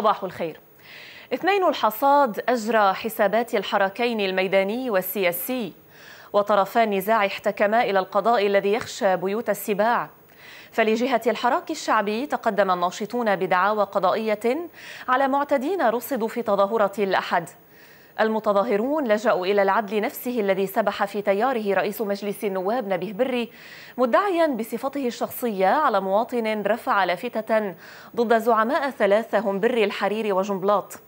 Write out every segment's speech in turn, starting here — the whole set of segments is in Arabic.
صباح الخير اثنين الحصاد أجرى حسابات الحركين الميداني والسياسي وطرفا نزاع احتكما إلى القضاء الذي يخشى بيوت السباع فلجهة الحراك الشعبي تقدم الناشطون بدعاوى قضائية على معتدين رصدوا في تظاهرة الأحد المتظاهرون لجأوا إلى العدل نفسه الذي سبح في تياره رئيس مجلس النواب نبيه بري مدعيا بصفته الشخصية على مواطن رفع لافتة ضد زعماء ثلاثة هم بري الحريري وجنبلاط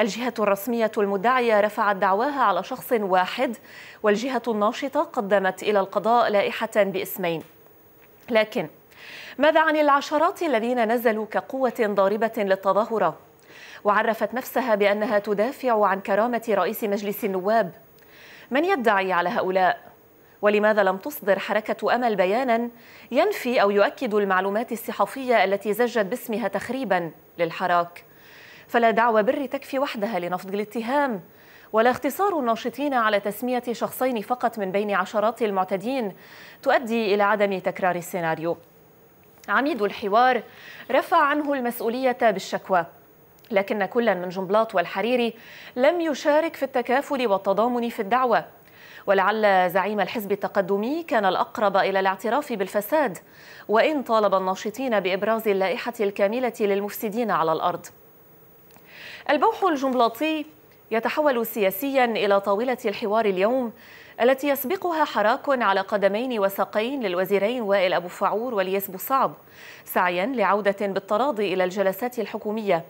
الجهة الرسمية المدعية رفعت دعواها على شخص واحد والجهة الناشطة قدمت إلى القضاء لائحة باسمين لكن ماذا عن العشرات الذين نزلوا كقوة ضاربة للتظاهرة؟ وعرفت نفسها بأنها تدافع عن كرامة رئيس مجلس النواب من يدعي على هؤلاء؟ ولماذا لم تصدر حركة أمل بيانا ينفي أو يؤكد المعلومات الصحفية التي زجت باسمها تخريبا للحراك؟ فلا دعوة بر تكفي وحدها لنفض الاتهام ولا اختصار الناشطين على تسمية شخصين فقط من بين عشرات المعتدين تؤدي إلى عدم تكرار السيناريو عميد الحوار رفع عنه المسؤولية بالشكوى لكن كلا من جنبلاط والحريري لم يشارك في التكافل والتضامن في الدعوة ولعل زعيم الحزب التقدمي كان الأقرب إلى الاعتراف بالفساد وإن طالب الناشطين بإبراز اللائحة الكاملة للمفسدين على الأرض البوح الجنبلاطي يتحول سياسيا إلى طاولة الحوار اليوم التي يسبقها حراك على قدمين وساقين للوزيرين وائل أبو فعور والياس بوصعب سعيا لعودة بالتراضي إلى الجلسات الحكومية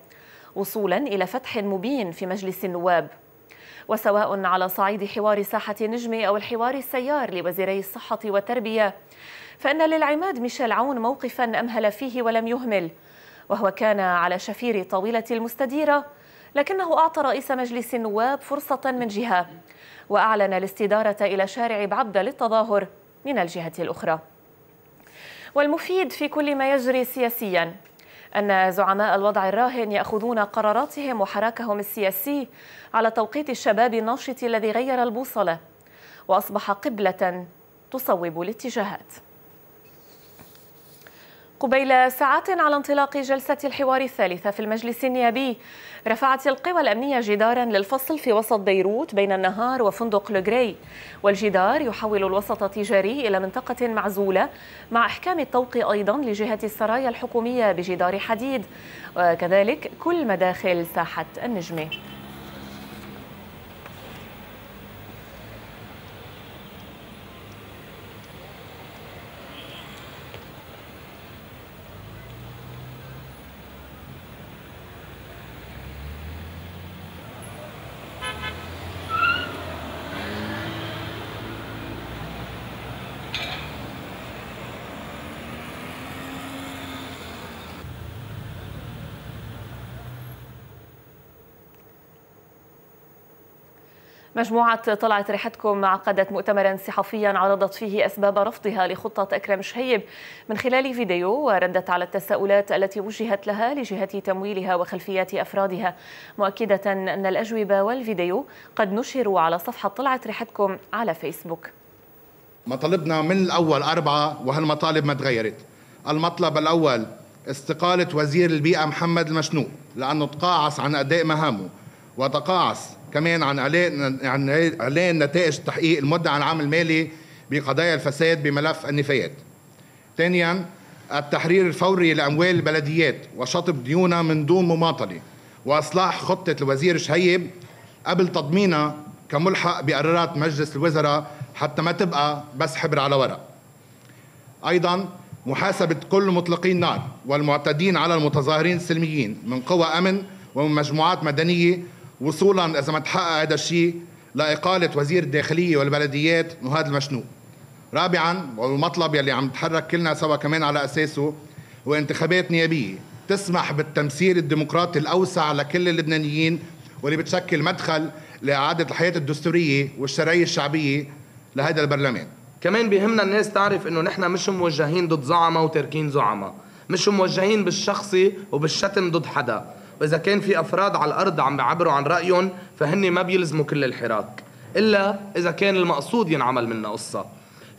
وصولا إلى فتح مبين في مجلس النواب وسواء على صعيد حوار ساحة نجمة أو الحوار السيار لوزيري الصحة والتربية فإن للعماد ميشيل عون موقفا أمهل فيه ولم يهمل وهو كان على شفير طاولة المستديرة لكنه أعطى رئيس مجلس النواب فرصة من جهة وأعلن الاستدارة إلى شارع بعبدة للتظاهر من الجهة الأخرى والمفيد في كل ما يجري سياسياً أن زعماء الوضع الراهن يأخذون قراراتهم وحراكهم السياسي على توقيت الشباب الناشط الذي غير البوصلة وأصبح قبلة تصوب الاتجاهات قبيل ساعات على انطلاق جلسة الحوار الثالثة في المجلس النيابي رفعت القوى الأمنية جدارا للفصل في وسط بيروت بين النهار وفندق لوغري والجدار يحول الوسط التجاري إلى منطقة معزولة مع إحكام الطوق أيضا لجهة السرايا الحكومية بجدار حديد وكذلك كل مداخل ساحة النجمة مجموعة طلعت ريحتكم عقدت مؤتمرا صحفيا عرضت فيه أسباب رفضها لخطة أكرم شهيب من خلال فيديو وردت على التساؤلات التي وجهت لها لجهة تمويلها وخلفيات أفرادها مؤكدة أن الأجوبة والفيديو قد نشروا على صفحة طلعت ريحتكم على فيسبوك مطالبنا من الأول أربعة وهالمطالب ما تغيرت المطلب الأول استقالة وزير البيئة محمد المشنوق لأنه تقاعس عن أداء مهامه وتقاعس كمان عن إعلان اعلان نتائج التحقيق المدعى العام المالي بقضايا الفساد بملف النفايات. ثانيا التحرير الفوري لأموال البلديات وشطب ديونها من دون مماطلة وإصلاح خطة الوزير شهيب قبل تضمينها كملحق بقرارات مجلس الوزراء حتى ما تبقى بس حبر على ورق. أيضا محاسبة كل مطلقي النار والمعتدين على المتظاهرين السلميين من قوى أمن ومن مجموعات مدنية وصولا اذا ما تحقق هذا الشيء لاقاله وزير الداخليه والبلديات نهاد المشنوق. رابعا والمطلب يلي عم نتحرك كلنا سوا كمان على اساسه هو انتخابات نيابيه تسمح بالتمثيل الديمقراطي الاوسع لكل اللبنانيين واللي بتشكل مدخل لاعاده الحياه الدستوريه والشرعيه الشعبيه لهذا البرلمان. كمان بيهمنا الناس تعرف انه نحن مش موجهين ضد زعماء وتركين زعماء، مش موجهين بالشخصي وبالشتم ضد حدا، واذا كان في افراد على الارض عم بيعبروا عن رايهم فهن ما بيلزموا كل الحراك الا اذا كان المقصود ينعمل منها قصه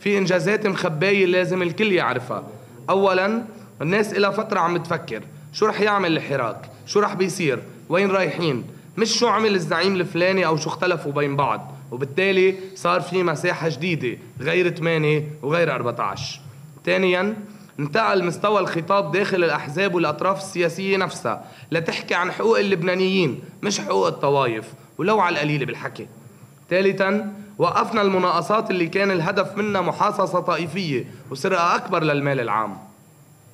في انجازات مخبايه لازم الكل يعرفها اولا الناس إلها فتره عم تفكر شو رح يعمل الحراك شو رح بيصير وين رايحين مش شو عمل الزعيم الفلاني او شو اختلفوا بين بعض وبالتالي صار في مساحه جديده غير 8 وغير 14 ثانيا انتقل مستوى الخطاب داخل الأحزاب والأطراف السياسية نفسها لتحكي عن حقوق اللبنانيين مش حقوق الطوائف ولو على القليلة بالحكي ثالثا وقفنا المناقصات اللي كان الهدف منها محاصصة طائفية وسرقة أكبر للمال العام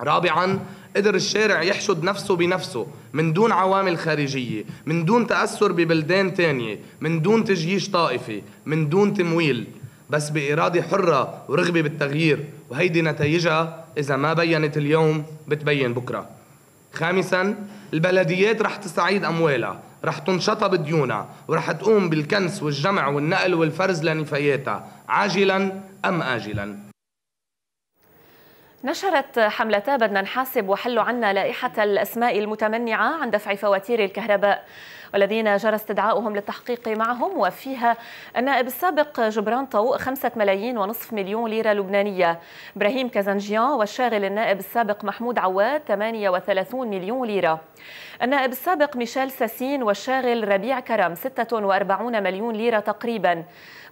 رابعا قدر الشارع يحشد نفسه بنفسه من دون عوامل خارجية من دون تأثر ببلدان تانية من دون تجييش طائفي من دون تمويل بس بإرادة حرة ورغبة بالتغيير وهيدي نتائجها إذا ما بينت اليوم بتبين بكرة خامسا البلديات رح تستعيد أموالها رح تنشطها بديونها ورح تقوم بالكنس والجمع والنقل والفرز لنفاياتها عاجلا أم آجلا نشرت حملتا بدنا نحاسب وحلوا عنا لائحة الأسماء المتمنعة عن دفع فواتير الكهرباء والذين جرى استدعاؤهم للتحقيق معهم وفيها النائب السابق جبران طوق خمسة ملايين ونصف مليون ليرة لبنانية إبراهيم كازانجيان والشاغل النائب السابق محمود عواد 38 مليون ليرة النائب السابق ميشيل ساسين والشاغل ربيع كرم 46 مليون ليرة تقريباً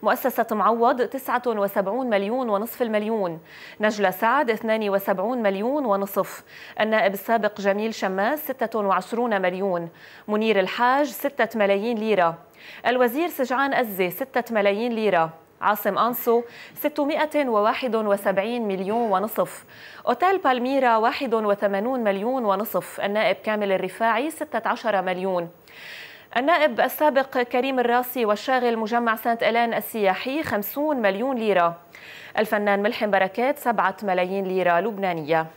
مؤسسة معوض 79 مليون ونصف المليون نجلة سعد 72 مليون ونصف النائب السابق جميل شماس 26 مليون منير الحاج 6 ملايين ليرة الوزير سجعان أزي 6 ملايين ليرة عاصم أنسو 671 مليون ونصف أوتيل بالميرا 81 مليون ونصف النائب كامل الرفاعي 16 مليون النائب السابق كريم الراسي والشاغل مجمع سانت ألان السياحي 50 مليون ليرة الفنان ملحم بركات 7 ملايين ليرة لبنانية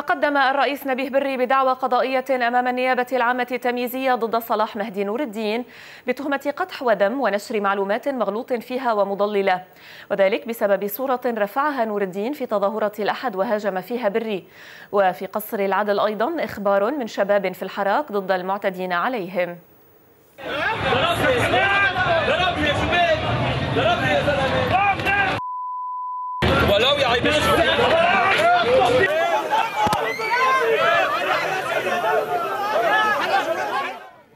تقدم الرئيس نبيه بري بدعوى قضائية أمام النيابة العامة التمييزية ضد صلاح مهدي نور الدين بتهمة قطح ودم ونشر معلومات مغلوط فيها ومضللة وذلك بسبب صورة رفعها نور الدين في تظاهرة الأحد وهاجم فيها بري وفي قصر العدل أيضا إخبار من شباب في الحراك ضد المعتدين عليهم ولو يا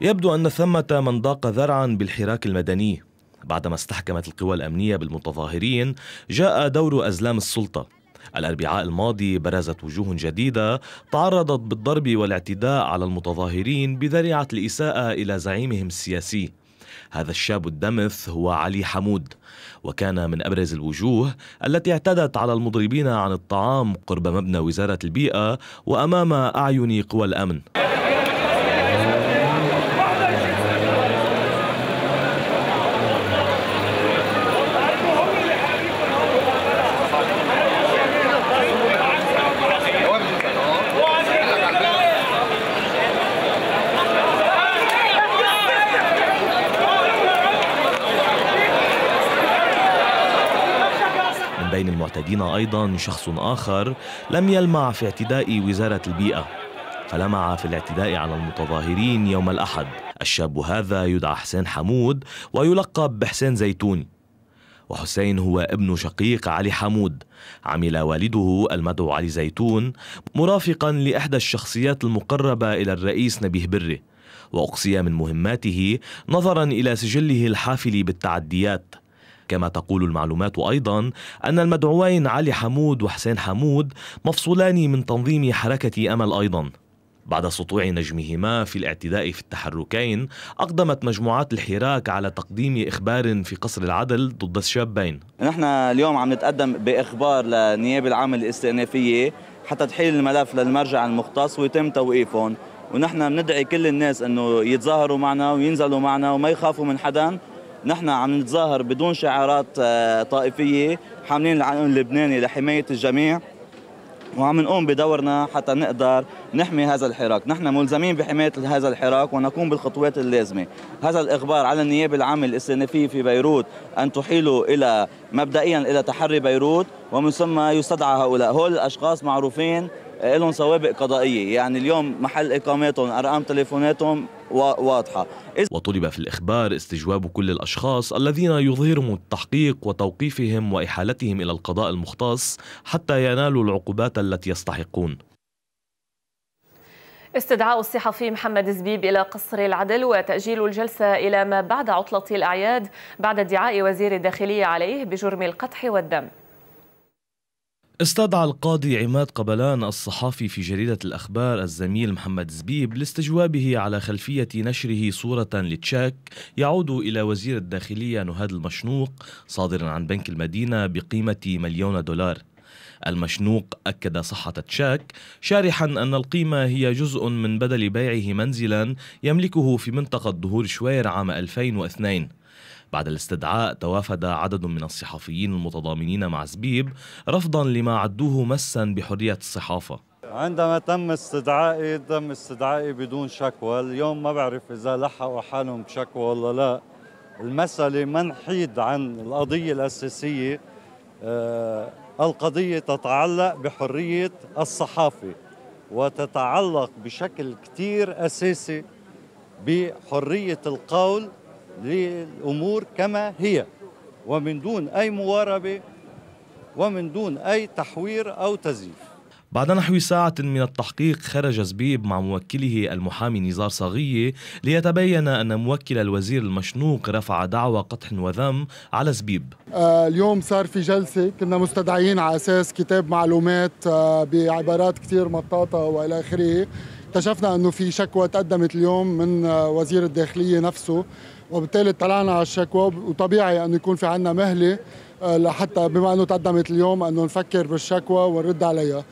يبدو أن ثمة من ضاق ذرعا بالحراك المدني بعدما استحكمت القوى الأمنية بالمتظاهرين جاء دور أزلام السلطة الأربعاء الماضي برزت وجوه جديدة تعرضت بالضرب والاعتداء على المتظاهرين بذريعة الإساءة إلى زعيمهم السياسي هذا الشاب الدمث هو علي حمود وكان من أبرز الوجوه التي اعتدت على المضربين عن الطعام قرب مبنى وزارة البيئة وأمام أعين قوى الأمن أيضا شخص آخر لم يلمع في اعتداء وزارة البيئة فلمع في الاعتداء على المتظاهرين يوم الأحد الشاب هذا يدعى حسين حمود ويلقب بحسين زيتون وحسين هو ابن شقيق علي حمود عمل والده المدعو علي زيتون مرافقا لإحدى الشخصيات المقربة إلى الرئيس نبيه بره وأقصي من مهماته نظرا إلى سجله الحافل بالتعديات كما تقول المعلومات أيضا أن المدعوين علي حمود وحسين حمود مفصولان من تنظيم حركة أمل أيضا بعد سطوع نجمهما في الاعتداء في التحركين أقدمت مجموعات الحراك على تقديم إخبار في قصر العدل ضد الشابين نحن اليوم عم نتقدم بإخبار للنيابة العامة الاستئنافية حتى تحيل الملف للمرجع المختص ويتم توقيفهم ونحن بندعي كل الناس انه يتظاهروا معنا وينزلوا معنا وما يخافوا من حدا نحن عم نتظاهر بدون شعارات آه، طائفيه حاملين العلم اللبناني لحمايه الجميع وعم نقوم بدورنا حتى نقدر نحمي هذا الحراك نحن ملزمين بحماية هذا الحراك ونقوم بالخطوات اللازمة هذا الإخبار على النيابة العامة الاستئنافية في بيروت أن تحيلوا إلى مبدئيا إلى تحري بيروت ومن ثم يستدعى هؤلاء هؤلاء الأشخاص معروفين لهم سوابق قضائيه يعني اليوم محل اقامتهم ارقام تليفوناتهم واضحه وطلب في الاخبار استجواب كل الاشخاص الذين يظهرهم التحقيق وتوقيفهم واحالتهم الى القضاء المختص حتى ينالوا العقوبات التي يستحقون استدعاء الصحفي محمد زبيب إلى قصر العدل وتأجيل الجلسة إلى ما بعد عطلة الأعياد بعد ادعاء وزير الداخلية عليه بجرم القطح والدم استدعى القاضي عماد قبلان الصحافي في جريدة الأخبار الزميل محمد زبيب لاستجوابه على خلفية نشره صورة لتشاك يعود إلى وزير الداخلية نهاد المشنوق صادرا عن بنك المدينة بقيمة مليون دولار المشنوق أكد صحة تشاك شارحا أن القيمة هي جزء من بدل بيعه منزلا يملكه في منطقة ظهور شوير عام 2002 بعد الاستدعاء توافد عدد من الصحفيين المتضامنين مع زبيب رفضا لما عدوه مسا بحرية الصحافة عندما تم استدعائي تم استدعائي بدون شكوى اليوم ما بعرف إذا لحقوا حالهم بشكوى ولا لا المسألة ما نحيد عن القضية الأساسية آه، القضية تتعلق بحرية الصحافة وتتعلق بشكل كتير أساسي بحرية القول للأمور كما هي ومن دون أي مواربة ومن دون أي تحوير أو تزييف بعد نحو ساعة من التحقيق خرج زبيب مع موكله المحامي نزار صاغية ليتبين أن موكل الوزير المشنوق رفع دعوى قطح وذم على زبيب آه، اليوم صار في جلسة كنا مستدعيين على أساس كتاب معلومات آه، بعبارات كتير مطاطة وإلى آخره اكتشفنا انه في شكوى تقدمت اليوم من آه، وزير الداخليه نفسه وبالتالي اطلعنا على الشكوى وطبيعي انه يكون في عندنا مهله آه، لحتى بما انه تقدمت اليوم انه نفكر بالشكوى ونرد عليها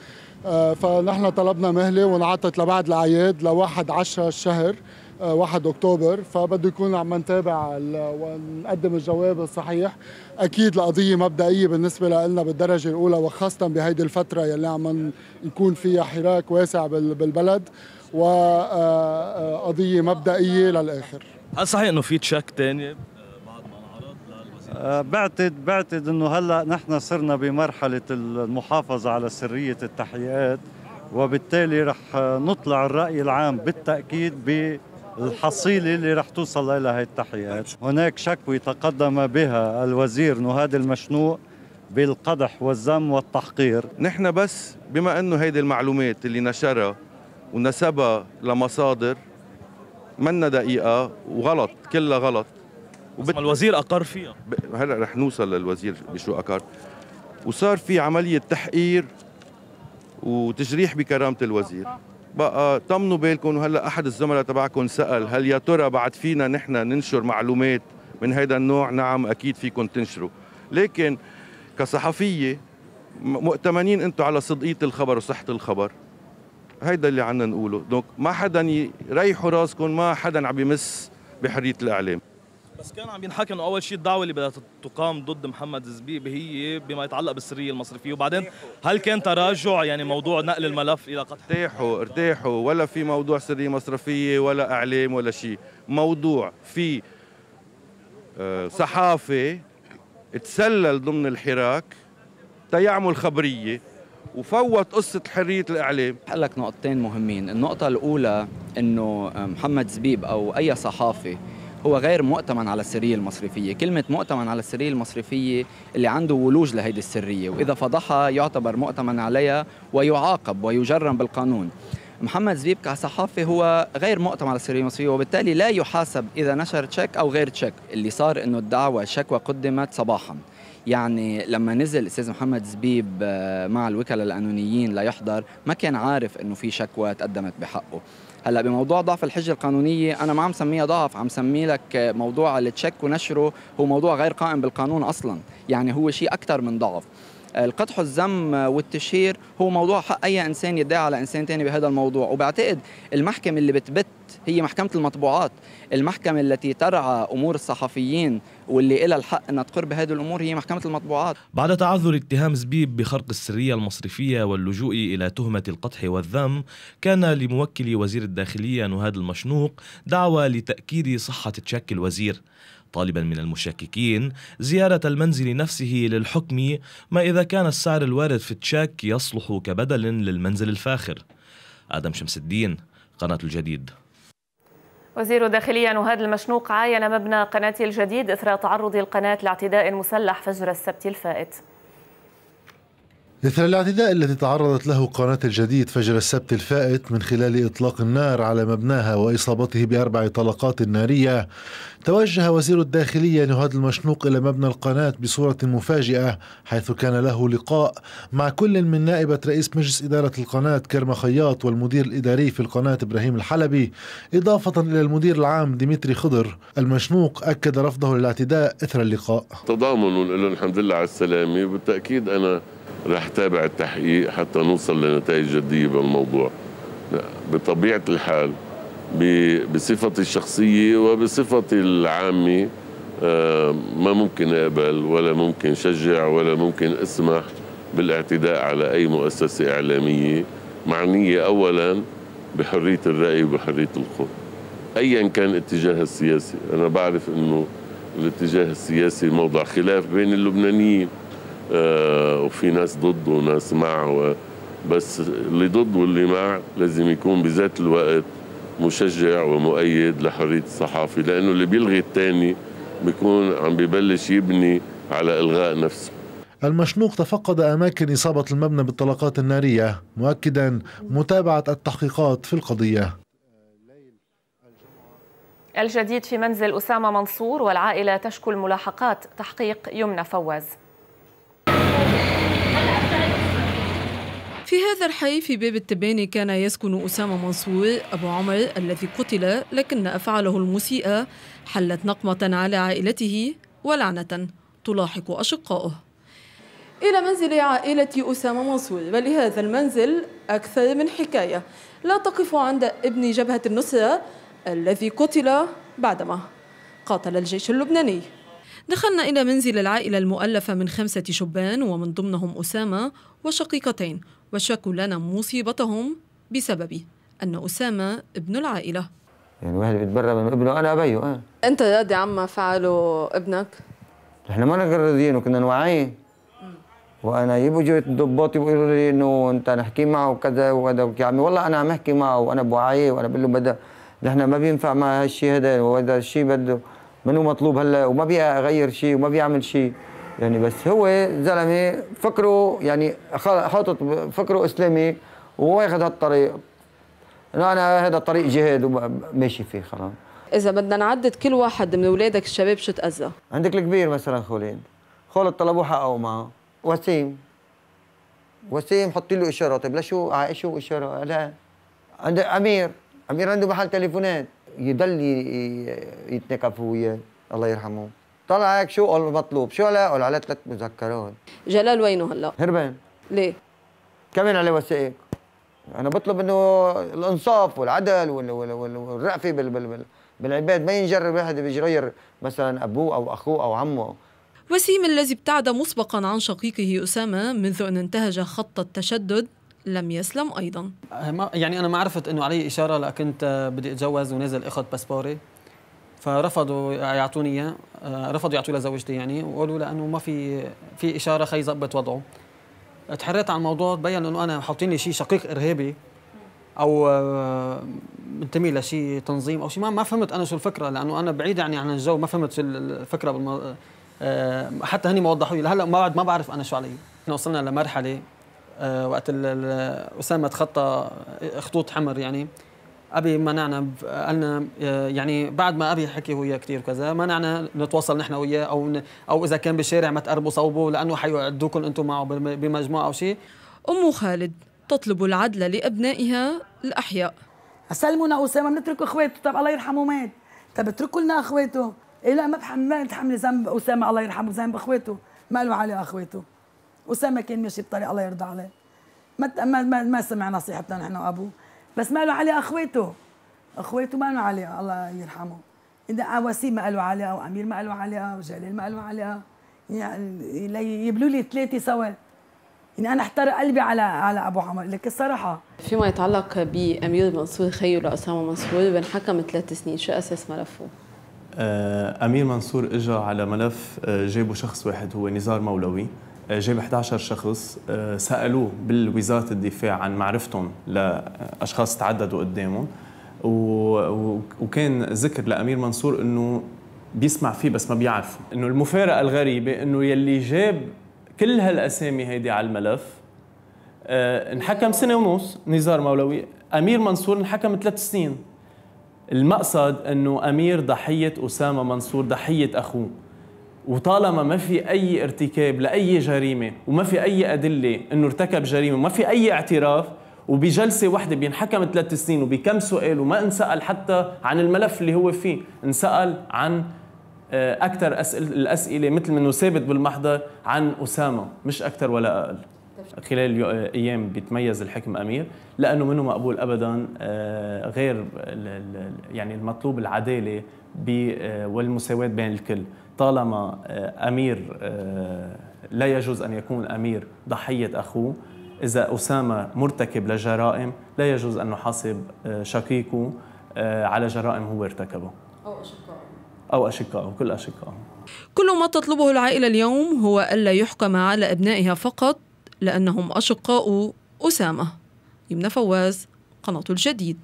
آه، فنحن طلبنا مهله ونعطت لبعض الاعياد لواحد عشر الشهر 1 آه، اكتوبر فبده يكون عم نتابع ونقدم الجواب الصحيح اكيد القضيه مبدئيه بالنسبه لنا بالدرجه الاولى وخاصه بهيدي الفتره يلي عم يكون فيها حراك واسع بالبلد وقضيه آه، آه، مبدئيه للاخر هل صحيح انه في تشك ثاني بعتد بعتد انه هلا نحن صرنا بمرحله المحافظه على سريه التحقيقات وبالتالي رح نطلع الراي العام بالتاكيد ب الحصيلة اللي رح توصل إلى هاي التحيات هناك شكوى تقدم بها الوزير نهاد المشنوق بالقدح والذم والتحقير نحن بس بما أنه هيدي المعلومات اللي نشرها ونسبها لمصادر منا دقيقة وغلط كلها غلط وبت... الوزير أقر فيها ب... هلا رح نوصل للوزير بشو أقر وصار في عملية تحقير وتجريح بكرامة الوزير بقى طمنوا بالكم وهلا احد الزملاء تبعكم سال هل يا ترى بعد فينا نحن ننشر معلومات من هذا النوع نعم اكيد فيكم تنشروا لكن كصحفيه مؤتمنين انتم على صدقيه الخبر وصحه الخبر هيدا اللي عنا نقوله دونك ما حدا يريحوا راسكم ما حدا عم يمس بحريه الاعلام بس كان عم ينحكى انه اول شيء الدعوه اللي بدها تقام ضد محمد زبيب هي بما يتعلق بالسريه المصرفيه وبعدين هل كان تراجع يعني موضوع نقل الملف الى قطر؟ ارتاحوا ارتاحوا ولا في موضوع سريه مصرفيه ولا اعلام ولا شيء موضوع في آه، صحافه تسلل ضمن الحراك تيعمل خبريه وفوت قصة حرية الإعلام لك نقطتين مهمين النقطة الأولى أنه آه، محمد زبيب أو أي صحافي هو غير مؤتمن على السريه المصرفيه، كلمه مؤتمن على السريه المصرفيه اللي عنده ولوج لهيدي السريه، واذا فضحها يعتبر مؤتمن عليها ويعاقب ويجرم بالقانون. محمد زبيب كصحافي هو غير مؤتمن على السريه المصريه وبالتالي لا يحاسب اذا نشر تشيك او غير تشيك، اللي صار انه الدعوه الشكوى قدمت صباحا. يعني لما نزل استاذ محمد زبيب آه، مع الوكلاء القانونيين ليحضر ما كان عارف انه في شكوى تقدمت بحقه هلا بموضوع ضعف الحجه القانونيه انا ما عم سميها ضعف عم سمي لك موضوع التشيك ونشره هو موضوع غير قائم بالقانون اصلا يعني هو شيء اكثر من ضعف القدح والذم والتشهير هو موضوع حق اي انسان يدعي على انسان تاني بهذا الموضوع وبعتقد المحكمه اللي بتبت هي محكمه المطبوعات المحكمه التي ترعى امور الصحفيين واللي لها الحق انها تقر بهذه الامور هي محكمه المطبوعات بعد تعذر اتهام زبيب بخرق السريه المصرفيه واللجوء الى تهمه القدح والذم كان لموكل وزير الداخليه نهاد المشنوق دعوه لتاكيد صحه تشك الوزير طالبا من المشككين زيارة المنزل نفسه للحكم ما إذا كان السعر الوارد في التشاك يصلح كبدل للمنزل الفاخر آدم شمس الدين قناة الجديد وزير الداخلية نهاد المشنوق عاين مبنى قناة الجديد إثر تعرض القناة لاعتداء مسلح فجر السبت الفائت إثر الاعتداء الذي تعرضت له قناة الجديد فجر السبت الفائت من خلال إطلاق النار على مبناها وإصابته بأربع طلقات نارية توجه وزير الداخلية نهاد المشنوق إلى مبنى القناة بصورة مفاجئة حيث كان له لقاء مع كل من نائبة رئيس مجلس إدارة القناة كرم خياط والمدير الإداري في القناة إبراهيم الحلبي إضافة إلى المدير العام ديمتري خضر المشنوق أكد رفضه للاعتداء إثر اللقاء تضامن له الحمد لله على السلامة وبالتأكيد أنا رح تابع التحقيق حتى نوصل لنتائج جديه بالموضوع بطبيعه الحال بصفتي الشخصيه وبصفتي العامه آه، ما ممكن اقبل ولا ممكن شجع ولا ممكن اسمح بالاعتداء على اي مؤسسه اعلاميه معنيه اولا بحريه الراي وبحريه القول ايا كان اتجاهها السياسي انا بعرف انه الاتجاه السياسي موضع خلاف بين اللبنانيين آه، وفي ناس ضد وناس مع بس اللي ضد واللي مع لازم يكون بذات الوقت مشجع ومؤيد لحرية الصحافة لأنه اللي بيلغي الثاني بيكون عم ببلش يبني على إلغاء نفسه المشنوق تفقد أماكن إصابة المبنى بالطلقات النارية مؤكدا متابعة التحقيقات في القضية الجديد في منزل أسامة منصور والعائلة تشكو الملاحقات تحقيق يمنى فواز في هذا الحي في باب التباني كان يسكن أسامة منصور أبو عمر الذي قتل لكن أفعاله المسيئة حلت نقمة على عائلته ولعنة تلاحق أشقائه إلى منزل عائلة أسامة منصور ولهذا المنزل أكثر من حكاية لا تقف عند ابن جبهة النصرة الذي قتل بعدما قاتل الجيش اللبناني دخلنا إلى منزل العائلة المؤلفة من خمسة شبان ومن ضمنهم أسامة وشقيقتين وشكوا لنا مصيبتهم بسبب أن أسامة ابن العائلة يعني واحد بيتبرى من ابنه أنا أبيه أه. أنت يا دي عم فعله ابنك؟ إحنا ما نقدر راضيين وكنا واعيين وانا يبوا جوه الضباط يقولوا لي انه انت نحكي معه وكذا وكذا يا عمي والله انا عم احكي معه وانا بوعيه وانا بقول له بدا نحن ما بينفع مع هالشيء هذا وهذا الشيء بده منو مطلوب هلا وما بيغير شيء وما بيعمل شيء يعني بس هو زلمه فكره يعني حاطط فكره اسلامي واخذ هالطريق انا هذا طريق جهاد وماشي فيه خلاص اذا بدنا نعدد كل واحد من اولادك الشباب شو تاذى عندك الكبير مثلا خولين خول طلبوا حقه معه وسيم وسيم حطي له اشاره طيب لشو شو اشاره لا عندك امير امير عنده محل تليفونات يضل يتنكفوا وياه الله يرحمه طلع هيك شو قول مطلوب شو لا قول عليه ثلاث مذكرات جلال وينه هلا؟ هربان ليه؟ كمان عليه وثائق انا بطلب انه الانصاف والعدل والرأفه بال بال بالعباد ما ينجر واحد بيجرير مثلا ابوه او اخوه او عمه وسيم الذي ابتعد مسبقا عن شقيقه اسامه منذ ان انتهج خط التشدد لم يسلم ايضا أه، يعني انا ما عرفت انه علي اشاره لكنت آه، بدي اتجوز ونازل اخذ باسبوري فرفضوا يعطوني اياه آه، رفضوا يعطوه لزوجتي يعني وقالوا لانه ما في في اشاره خي زبط وضعه تحريت على الموضوع تبين انه انا حاطين لي شيء شقيق ارهابي او آه، منتمي لشيء تنظيم او شيء ما, ما فهمت انا شو الفكره لانه انا بعيد يعني عن الجو ما فهمت شو الفكره بالم... آه، حتى هني ما وضحوا لي لهلا ما بعد ما بعرف انا شو علي احنا وصلنا لمرحله وقت اسامه تخطى خطوط حمر يعني ابي منعنا قالنا آه، يعني بعد ما ابي حكي وياه كثير وكذا منعنا نتواصل نحن وياه او او اذا كان بالشارع ما تقربوا صوبوا لانه حيعدوكم انتم معه بمجموعه او شيء ام خالد تطلب العدل لابنائها الاحياء سلمونا اسامه بنترك اخواته طب الله يرحمه مات طب اتركوا لنا اخواته إيه لا ما بحمل ما بتحملي ذنب اسامه الله يرحمه ذنب اخواته ما له علي اخواته اسامه كان ماشي بطريق الله يرضى عليه ما ما ما سمع نصيحتنا نحن وابوه بس ما له علاقه اخواته اخواته ما له علاقه الله يرحمه اذا وسيم ما له علاقه وامير ما له علاقه وجلال ما له علاقه يعني يبلوا لي ثلاثه سوا يعني انا احترق قلبي على على ابو عمر لك الصراحه فيما يتعلق بامير منصور خيو لاسامه منصور بن حكم ثلاث سنين شو اساس ملفه؟ آه، امير منصور اجى على ملف آه، جابه شخص واحد هو نزار مولوي جاب 11 شخص آه، سألوه بالوزارة الدفاع عن معرفتهم لأشخاص تعددوا قدامهم وكان ذكر لأمير منصور أنه بيسمع فيه بس ما بيعرفه أنه المفارقة الغريبة أنه يلي جاب كل هالأسامي هيدي على الملف آه، انحكم سنة ونص نزار مولوي أمير منصور انحكم ثلاث سنين المقصد أنه أمير ضحية أسامة منصور ضحية أخوه وطالما ما في اي ارتكاب لاي جريمه وما في اي ادله انه ارتكب جريمه وما في اي اعتراف وبجلسه واحده بينحكم ثلاث سنين وبكم سؤال وما انسال حتى عن الملف اللي هو فيه انسال عن آه، اكثر الاسئله مثل ما ثابت بالمحضر عن اسامه مش اكثر ولا اقل خلال آه، ايام بيتميز الحكم امير لانه منه مقبول ابدا آه، غير يعني المطلوب العداله والمساواه بين الكل طالما آه، امير آه، لا يجوز ان يكون امير ضحيه اخوه اذا اسامه مرتكب لجرائم لا يجوز ان نحاسب آه، شقيقه على جرائم هو ارتكبها او اشقائه او اشقائه كل اشقائه كل ما تطلبه العائله اليوم هو الا يحكم على ابنائها فقط لانهم اشقاء اسامه يمنى فواز قناه الجديد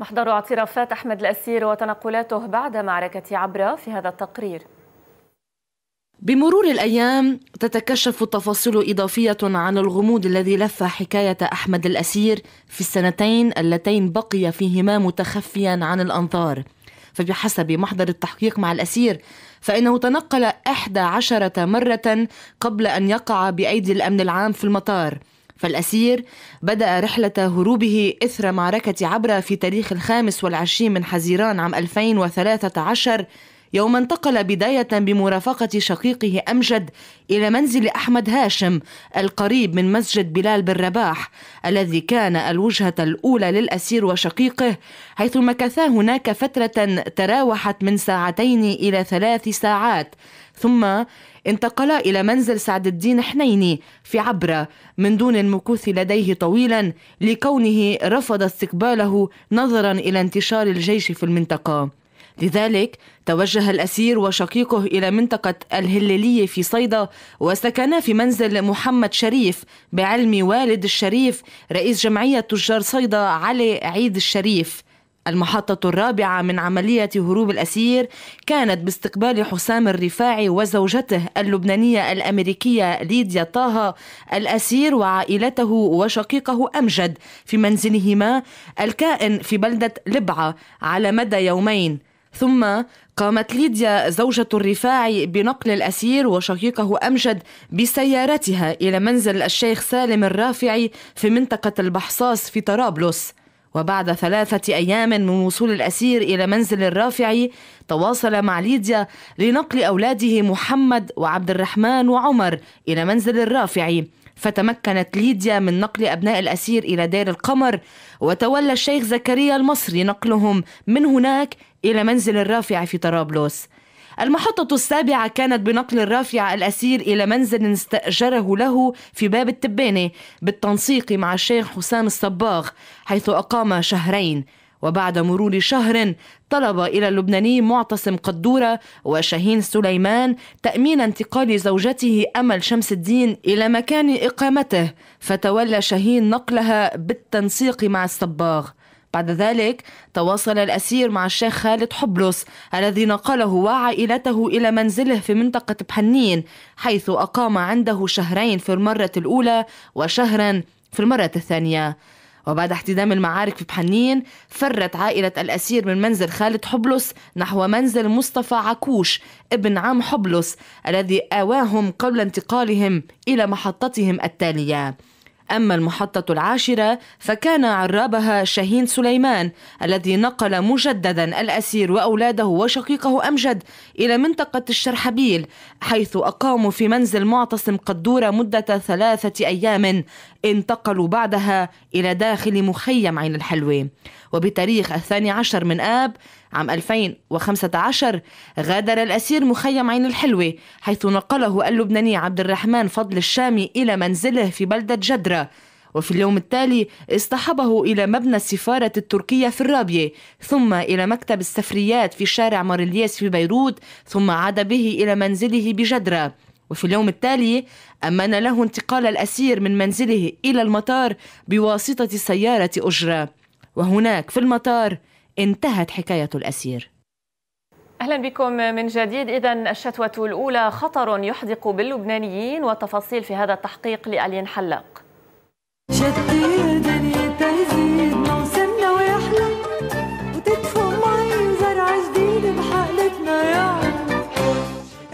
محضر اعترافات أحمد الأسير وتنقلاته بعد معركة عبرة في هذا التقرير بمرور الأيام تتكشف تفاصيل إضافية عن الغموض الذي لف حكاية أحمد الأسير في السنتين اللتين بقي فيهما متخفيا عن الأنظار فبحسب محضر التحقيق مع الأسير فإنه تنقل 11 مرة قبل أن يقع بأيدي الأمن العام في المطار فالأسير بدأ رحلة هروبه إثر معركة عبرة في تاريخ الخامس والعشرين من حزيران عام 2013 يوم انتقل بداية بمرافقة شقيقه أمجد إلى منزل أحمد هاشم القريب من مسجد بلال بن رباح الذي كان الوجهة الأولى للأسير وشقيقه حيث مكثا هناك فترة تراوحت من ساعتين إلى ثلاث ساعات ثم انتقلا إلى منزل سعد الدين حنيني في عبرة من دون المكوث لديه طويلا لكونه رفض استقباله نظرا إلى انتشار الجيش في المنطقة لذلك توجه الأسير وشقيقه إلى منطقة الهلالية في صيدا وسكنا في منزل محمد شريف بعلم والد الشريف رئيس جمعية تجار صيدا علي عيد الشريف المحطة الرابعة من عملية هروب الأسير كانت باستقبال حسام الرفاعي وزوجته اللبنانية الأمريكية ليديا طه الأسير وعائلته وشقيقه أمجد في منزلهما الكائن في بلدة لبعة على مدى يومين ثم قامت ليديا زوجة الرفاعي بنقل الأسير وشقيقه أمجد بسيارتها إلى منزل الشيخ سالم الرافعي في منطقة البحصاص في طرابلس وبعد ثلاثة أيام من وصول الأسير إلى منزل الرافعي تواصل مع ليديا لنقل أولاده محمد وعبد الرحمن وعمر إلى منزل الرافعي فتمكنت ليديا من نقل أبناء الأسير إلى دير القمر وتولى الشيخ زكريا المصري نقلهم من هناك إلى منزل الرافع في طرابلس المحطة السابعة كانت بنقل الرافع الأسير إلى منزل استأجره له في باب التبانة بالتنسيق مع الشيخ حسام الصباغ حيث أقام شهرين وبعد مرور شهر طلب إلى اللبناني معتصم قدورة وشاهين سليمان تأمين انتقال زوجته أمل شمس الدين إلى مكان إقامته فتولى شاهين نقلها بالتنسيق مع الصباغ بعد ذلك تواصل الأسير مع الشيخ خالد حبلس الذي نقله وعائلته إلى منزله في منطقة بحنين حيث أقام عنده شهرين في المرة الأولى وشهرا في المرة الثانية وبعد احتدام المعارك في بحنين فرت عائلة الأسير من منزل خالد حبلس نحو منزل مصطفى عكوش ابن عم حبلس الذي آواهم قبل انتقالهم إلى محطتهم التالية أما المحطة العاشرة فكان عرابها شاهين سليمان الذي نقل مجددا الأسير وأولاده وشقيقه أمجد إلى منطقة الشرحبيل حيث أقاموا في منزل معتصم قدورة مدة ثلاثة أيام انتقلوا بعدها إلى داخل مخيم عين الحلوين وبتاريخ الثاني عشر من آب عام 2015 غادر الأسير مخيم عين الحلوة حيث نقله اللبناني عبد الرحمن فضل الشامي إلى منزله في بلدة جدرة وفي اليوم التالي اصطحبه إلى مبنى السفارة التركية في الرابية ثم إلى مكتب السفريات في شارع مارلياس في بيروت ثم عاد به إلى منزله بجدرة وفي اليوم التالي أمن له انتقال الأسير من منزله إلى المطار بواسطة سيارة أجرة وهناك في المطار انتهت حكاية الأسير اهلا بكم من جديد اذا الشتوه الاولى خطر يحدق باللبنانيين والتفاصيل في هذا التحقيق لالين حلاق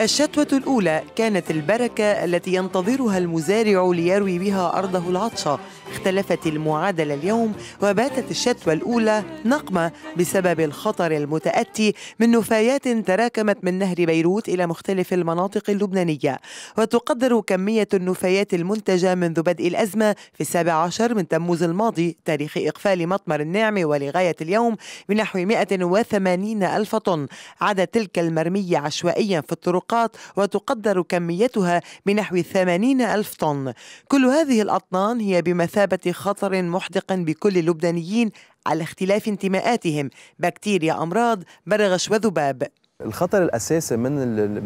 الشتوة الأولى كانت البركة التي ينتظرها المزارع ليروي بها أرضه العطشة اختلفت المعادلة اليوم وباتت الشتوى الأولى نقمة بسبب الخطر المتأتي من نفايات تراكمت من نهر بيروت إلى مختلف المناطق اللبنانية وتقدر كمية النفايات المنتجة منذ بدء الأزمة في السابع عشر من تموز الماضي تاريخ إقفال مطمر النعمة ولغاية اليوم بنحو 180 ألف طن عدا تلك المرمية عشوائيا في الطرقات وتقدر كميتها بنحو 80 ألف طن كل هذه الأطنان هي بمثابة بمثابة خطر محدق بكل اللبنانيين على اختلاف انتماءاتهم بكتيريا أمراض برغش وذباب الخطر الاساسي من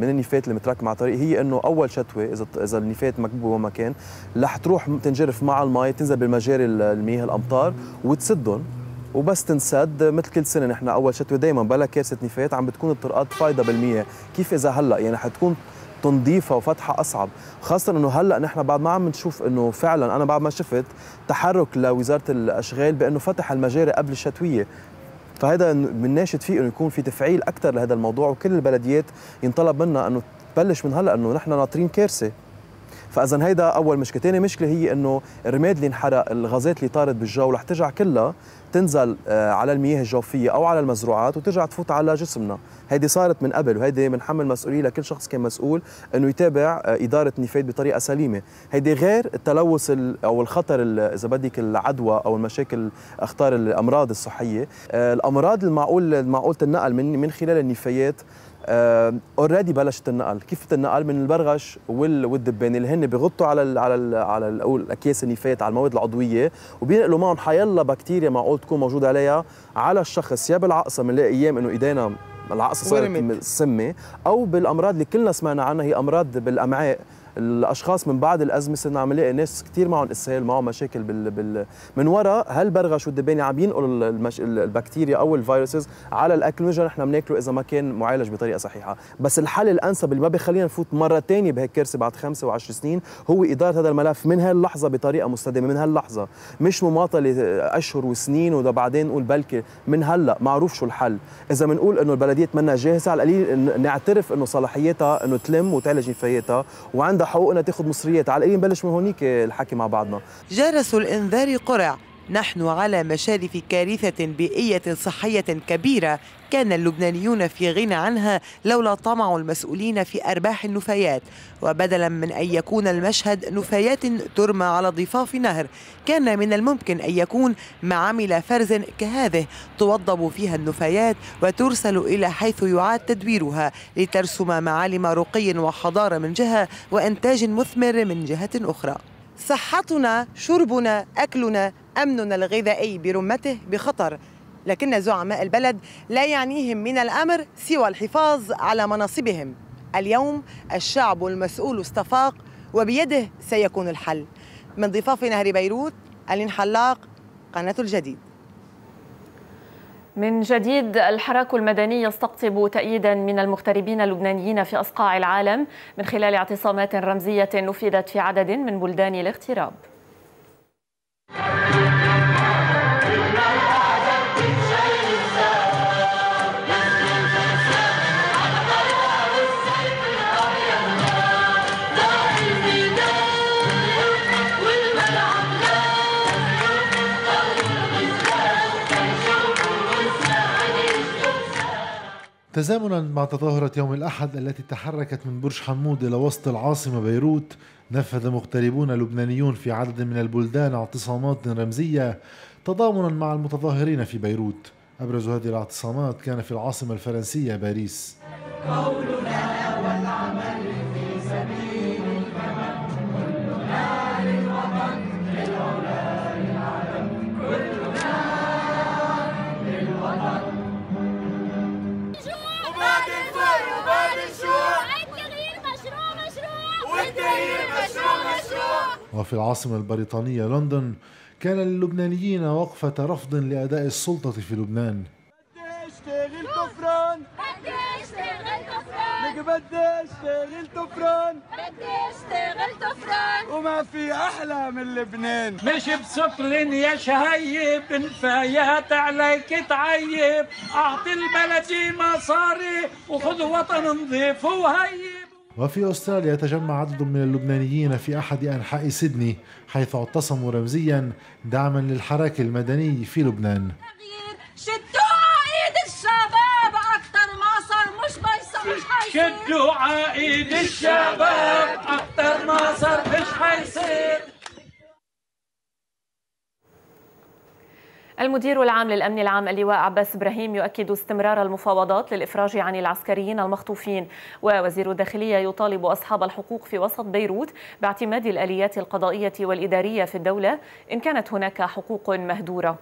من النفايات اللي متراكمه على الطريق هي انه اول شتوه اذا اذا النفايات مكبوبه مكان رح تروح تنجرف مع الماء تنزل بالمجاري المياه الامطار وتسدهم وبس تنسد مثل كل سنه نحن اول شتوه دائما بلا كارثه نفايات عم بتكون الطرقات فايضه بالمياه كيف اذا هلا يعني حتكون تنظيفها وفتحها اصعب خاصه انه هلا نحن بعد ما عم نشوف انه فعلا انا بعد ما شفت تحرك لوزاره الاشغال بانه فتح المجاري قبل الشتويه فهذا بنناشد فيه انه يكون في تفعيل اكثر لهذا الموضوع وكل البلديات ينطلب منا انه تبلش من هلا انه نحن ناطرين كارثه فاذا هيدا اول مشكله، ثاني مشكله هي انه الرماد اللي انحرق، الغازات اللي طارت بالجو رح ترجع كلها تنزل آه، على المياه الجوفيه او على المزروعات وترجع تفوت على جسمنا هيدي صارت من قبل وهيدي بنحمل مسؤوليه لكل شخص كان مسؤول انه يتابع آه، اداره النفايات بطريقه سليمه هيدي غير التلوث او الخطر اذا بدك العدوى او المشاكل اخطار الامراض الصحيه آه، الامراض المعقول معقول تنقل من من خلال النفايات اوريدي آه، بلشت النقل كيف تنقل من البرغش والدبان اللي هن بيغطوا على الـ على الـ على الاكياس النفايات على المواد العضويه وبينقلوا معهم حيلا بكتيريا معقول تكون موجوده عليها على الشخص يا بالعقصه من ايام انه ايدينا العقصه صارت سمه او بالامراض اللي كلنا سمعنا عنها هي امراض بالامعاء الاشخاص من بعد الازمه صرنا عم نلاقي ناس كثير معهم اسهال معهم مشاكل بال, بال... من وراء هالبرغش والدبانه عم ينقلوا المش... البكتيريا او الفيروسز على الاكل نرجع نحن بناكله اذا ما كان معالج بطريقه صحيحه بس الحل الانسب اللي ما بخلينا نفوت مره ثانيه بهيك كارثه بعد خمسة وعشر سنين هو اداره هذا الملف من هاللحظه بطريقه مستدامه من هاللحظه مش مماطله اشهر وسنين وده بعدين نقول بلكي من هلا معروف شو الحل اذا بنقول انه البلديه منا جاهزه على القليل نعترف انه صلاحيتها انه تلم وتعالج نفاياتها وعندها حقوقنا تاخذ مصريات على الاقل نبلش من هونيك الحكي مع بعضنا جرس الانذار قرع نحن على مشارف كارثة بيئية صحية كبيرة كان اللبنانيون في غنى عنها لولا طمع المسؤولين في أرباح النفايات وبدلا من أن يكون المشهد نفايات ترمى على ضفاف نهر كان من الممكن أن يكون معامل فرز كهذه توضب فيها النفايات وترسل إلى حيث يعاد تدويرها لترسم معالم رقي وحضارة من جهة وإنتاج مثمر من جهة أخرى صحتنا شربنا أكلنا أمننا الغذائي برمته بخطر لكن زعماء البلد لا يعنيهم من الأمر سوى الحفاظ على مناصبهم اليوم الشعب المسؤول استفاق وبيده سيكون الحل من ضفاف نهر بيروت ألين حلاق قناة الجديد من جديد الحراك المدني يستقطب تأييدا من المغتربين اللبنانيين في أصقاع العالم من خلال اعتصامات رمزية نفذت في عدد من بلدان الاغتراب. تزامنا مع تظاهرة يوم الأحد التي تحركت من برج حمود إلى وسط العاصمة بيروت نفذ مغتربون لبنانيون في عدد من البلدان اعتصامات رمزية تضامنا مع المتظاهرين في بيروت أبرز هذه الاعتصامات كان في العاصمة الفرنسية باريس قولنا وفي العاصمة البريطانية لندن كان اللبنانيين وقفة رفض لأداء السلطة في لبنان بدي اشتغل طفران بدي اشتغل طفران وما في احلى من لبنان مش بصقل يا شهيب انفايات عليك تعيب اعطي البلدي مصاري وخذ وطن نظيف وهيب وفي أستراليا تجمع عدد من اللبنانيين في أحد أنحاء سيدني حيث اعتصموا رمزيا دعما للحراك المدني في لبنان شدوا ايد الشباب اكثر ما صار مش بيصير مش حيصير الشباب اكثر ما صار مش حيصير المدير العام للأمن العام اللواء عباس إبراهيم يؤكد استمرار المفاوضات للإفراج عن العسكريين المخطوفين ووزير الداخلية يطالب أصحاب الحقوق في وسط بيروت باعتماد الآليات القضائية والإدارية في الدولة إن كانت هناك حقوق مهدورة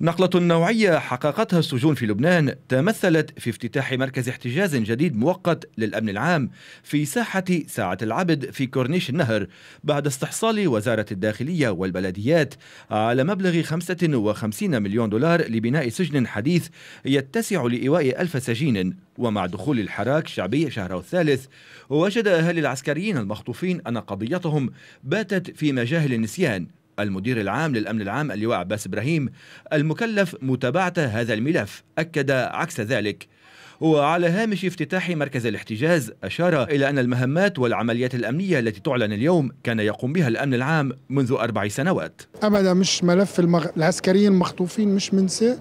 نقلة نوعية حققتها السجون في لبنان تمثلت في افتتاح مركز احتجاز جديد مؤقت للأمن العام في ساحة ساعة العبد في كورنيش النهر بعد استحصال وزارة الداخلية والبلديات على مبلغ 55 مليون دولار لبناء سجن حديث يتسع لإيواء ألف سجين ومع دخول الحراك الشعبي شهره الثالث وجد أهالي العسكريين المخطوفين أن قضيتهم باتت في مجاهل النسيان المدير العام للأمن العام اللواء عباس إبراهيم المكلف متابعة هذا الملف أكد عكس ذلك وعلى هامش افتتاح مركز الاحتجاز أشار إلى أن المهمات والعمليات الأمنية التي تعلن اليوم كان يقوم بها الأمن العام منذ أربع سنوات أبدا مش ملف المغ... العسكريين المخطوفين مش منسى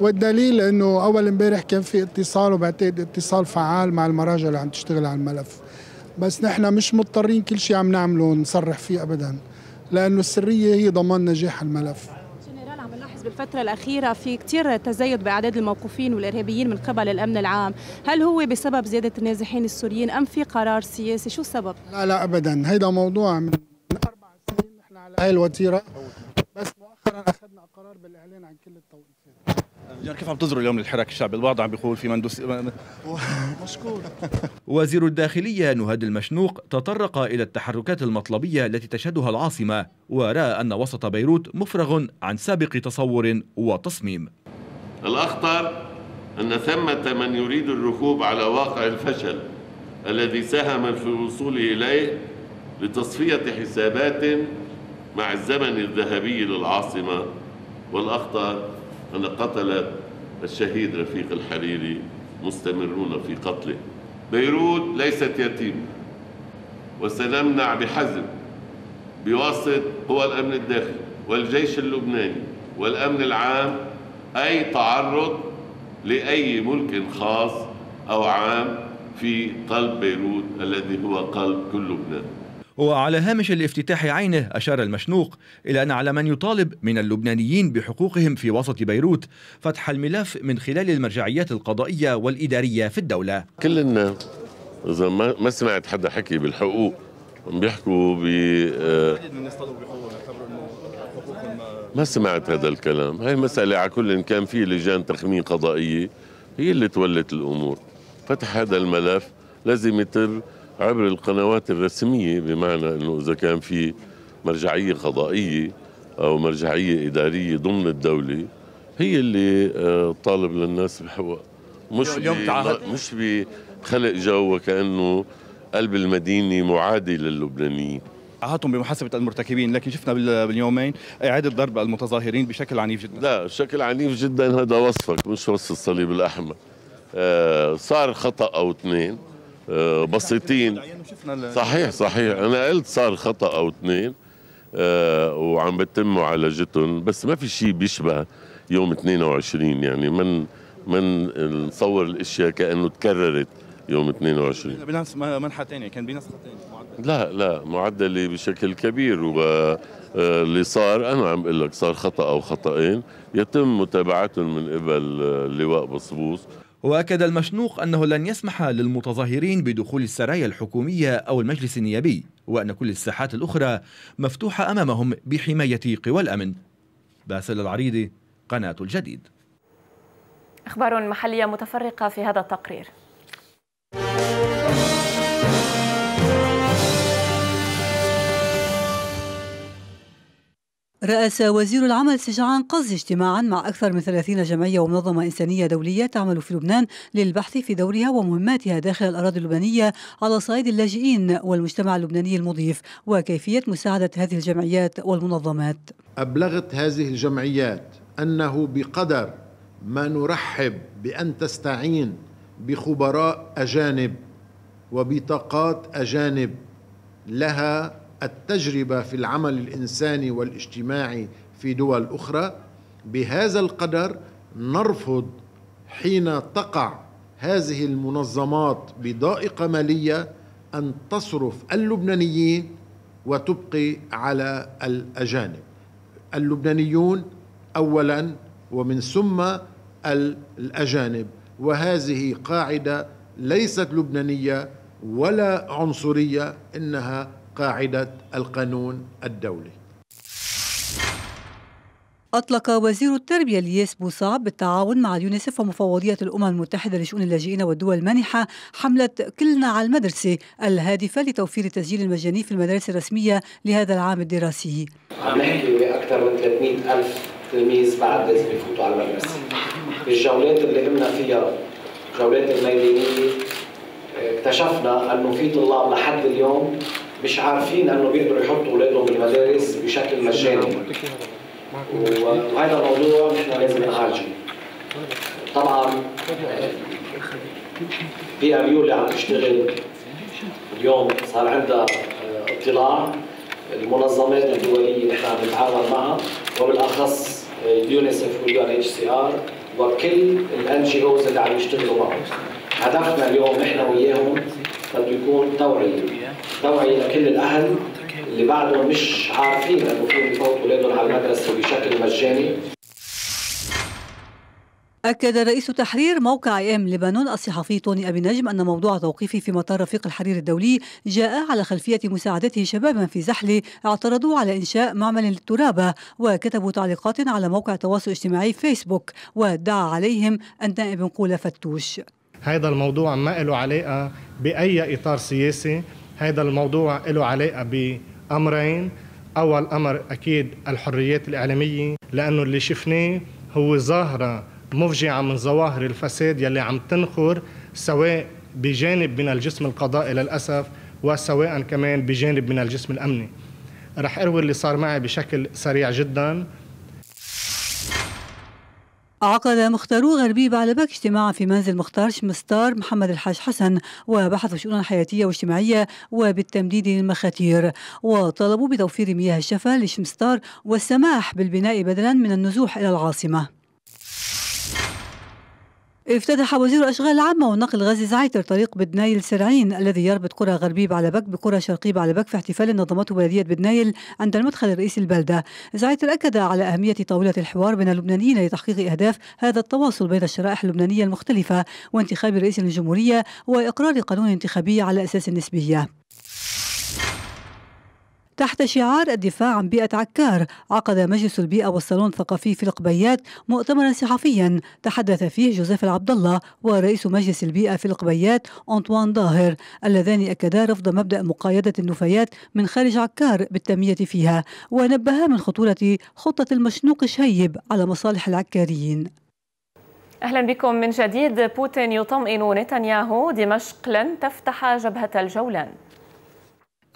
والدليل أنه أول امبارح كان في اتصال وبعتقد اتصال فعال مع المراجع اللي عم تشتغل على الملف بس نحن مش مضطرين كل شيء عم نعمله نصرح فيه أبداً لأنه السرية هي ضمان نجاح الملف جنرال عم نلاحظ بالفترة الأخيرة في كتير تزايد بأعداد الموقوفين والإرهابيين من قبل الأمن العام هل هو بسبب زيادة النازحين السوريين أم في قرار سياسي شو السبب؟ لا لا أبدا هيدا موضوع من أربع سنين نحن على هاي الوتيرة بس مؤخرا أخذنا قرار بالإعلان عن كل التوقيت كيف عم تزروا اليوم الحراك الشعبي البعض عم بيقول في مندوس مشكور وزير الداخلية نهاد المشنوق تطرق إلى التحركات المطلبية التي تشهدها العاصمة ورأى أن وسط بيروت مفرغ عن سابق تصور وتصميم الأخطر أن ثمة من يريد الركوب على واقع الفشل الذي ساهم في الوصول إليه لتصفية حسابات مع الزمن الذهبي للعاصمة والأخطر أن قتل الشهيد رفيق الحريري مستمرون في قتله بيروت ليست يتيمة وسنمنع بحزم بواسطة قوى الأمن الداخلي والجيش اللبناني والأمن العام أي تعرض لأي ملك خاص أو عام في قلب بيروت الذي هو قلب كل لبنان وعلى هامش الافتتاح عينه أشار المشنوق إلى أن على من يطالب من اللبنانيين بحقوقهم في وسط بيروت فتح الملف من خلال المرجعيات القضائية والإدارية في الدولة كلنا إذا ما سمعت حدا حكي بالحقوق بيحكوا ب آه، ما سمعت هذا الكلام هاي مسألة على كل إن كان في لجان تخمين قضائية هي اللي تولت الأمور فتح هذا الملف لازم يتر عبر القنوات الرسمية بمعنى أنه إذا كان في مرجعية قضائية أو مرجعية إدارية ضمن الدولة هي اللي آه، طالب للناس بحقوق مش مش بخلق جو وكأنه قلب المدينة معادي للبنانيين عاهتهم بمحاسبة المرتكبين لكن شفنا باليومين إعادة ضرب المتظاهرين بشكل عنيف جدا لا بشكل عنيف جدا هذا وصفك مش وصف الصليب الأحمر آه، صار خطأ أو اثنين آه، بسيطين صحيح صحيح انا قلت صار خطا او اثنين آه، وعم بتم معالجتهم بس ما في شيء بيشبه يوم 22 يعني من من نصور الاشياء كانه تكررت يوم 22 بنفس منحة ثانية كان بنسخة ثانية لا لا معدلة بشكل كبير واللي آه، صار أنا عم بقول لك صار خطأ أو خطأين يتم متابعتهم من قبل اللواء بصبوص وأكد المشنوق أنه لن يسمح للمتظاهرين بدخول السرايا الحكومية أو المجلس النيابي وأن كل الساحات الأخرى مفتوحة أمامهم بحماية قوى الأمن باسل العريضي قناة الجديد أخبار محلية متفرقة في هذا التقرير رأس وزير العمل سجعان قز اجتماعا مع أكثر من 30 جمعية ومنظمة إنسانية دولية تعمل في لبنان للبحث في دورها ومهماتها داخل الأراضي اللبنانية على صعيد اللاجئين والمجتمع اللبناني المضيف وكيفية مساعدة هذه الجمعيات والمنظمات أبلغت هذه الجمعيات أنه بقدر ما نرحب بأن تستعين بخبراء أجانب وبطاقات أجانب لها التجربه في العمل الانساني والاجتماعي في دول اخرى بهذا القدر نرفض حين تقع هذه المنظمات بضائقه ماليه ان تصرف اللبنانيين وتبقي على الاجانب اللبنانيون اولا ومن ثم الاجانب وهذه قاعده ليست لبنانيه ولا عنصريه انها قاعدة القانون الدولي أطلق وزير التربية الياس بوصعب بالتعاون مع اليونيسف ومفوضية الأمم المتحدة لشؤون اللاجئين والدول المانحة حملة كلنا على المدرسة الهادفة لتوفير التسجيل المجاني في المدارس الرسمية لهذا العام الدراسي عم نحكي أكثر من 300 ألف تلميذ بعد لازم يفوتوا على المدرسة بالجولات اللي قمنا فيها جولات الميدانية اكتشفنا أنه في طلاب لحد اليوم مش عارفين انه بيقدروا يحطوا اولادهم بالمدارس بشكل مجاني وهذا الموضوع نحن لازم نعالجه طبعا بي ام يو اللي عم تشتغل اليوم صار عندها آه، اطلاع المنظمات الدوليه اللي نحن عم نتعاون معها وبالاخص آه، يونيسف واليو ان اتش سي ار وكل الان جي اوز اللي عم يشتغلوا معهم هدفنا اليوم نحن وياهم قد يكون توعية توعية لكل الأهل اللي بعدهم مش عارفين انه في يفوتوا اولادهم على المدرسه بشكل مجاني أكد رئيس تحرير موقع إم لبنان الصحفي طوني أبي نجم أن موضوع توقيفه في مطار رفيق الحرير الدولي جاء على خلفية مساعدته شبابا في زحله اعترضوا على إنشاء معمل للترابة وكتبوا تعليقات على موقع التواصل الاجتماعي فيسبوك وادعى عليهم النائب نقول فتوش هذا الموضوع ما له علاقة بأي إطار سياسي هذا الموضوع له علاقة بأمرين أول أمر أكيد الحريات الإعلامية لأنه اللي شفناه هو ظاهرة مفجعة من ظواهر الفساد يلي عم تنخر سواء بجانب من الجسم القضائي للأسف وسواء كمان بجانب من الجسم الأمني رح أروي اللي صار معي بشكل سريع جداً عقد مختارو غربي بعلبك اجتماعا في منزل مختار شمستار محمد الحاج حسن وبحثوا شؤون حياتية واجتماعية وبالتمديد للمخاتير وطلبوا بتوفير مياه الشفا لشمستار والسماح بالبناء بدلا من النزوح إلى العاصمة افتتح وزير الأشغال العامة والنقل غازي زعيتر طريق بدنايل سرعين الذي يربط قرى غربي بعلبك بقرى شرقي بعلبك في احتفال نظمته بلدية بدنايل عند المدخل الرئيسي البلدة زعيتر أكد على أهمية طاولة الحوار بين اللبنانيين لتحقيق أهداف هذا التواصل بين الشرائح اللبنانية المختلفة وانتخاب رئيس الجمهورية وإقرار قانون انتخابي على أساس النسبية تحت شعار الدفاع عن بيئة عكار عقد مجلس البيئة والصالون الثقافي في القبيات مؤتمرا صحفيا تحدث فيه جوزيف العبد الله ورئيس مجلس البيئة في القبيات أنطوان ظاهر اللذان أكدا رفض مبدأ مقايدة النفايات من خارج عكار بالتنمية فيها ونبها من خطورة خطة المشنوق الشهيب على مصالح العكاريين اهلا بكم من جديد بوتين يطمئن نتنياهو دمشق لن تفتح جبهه الجولان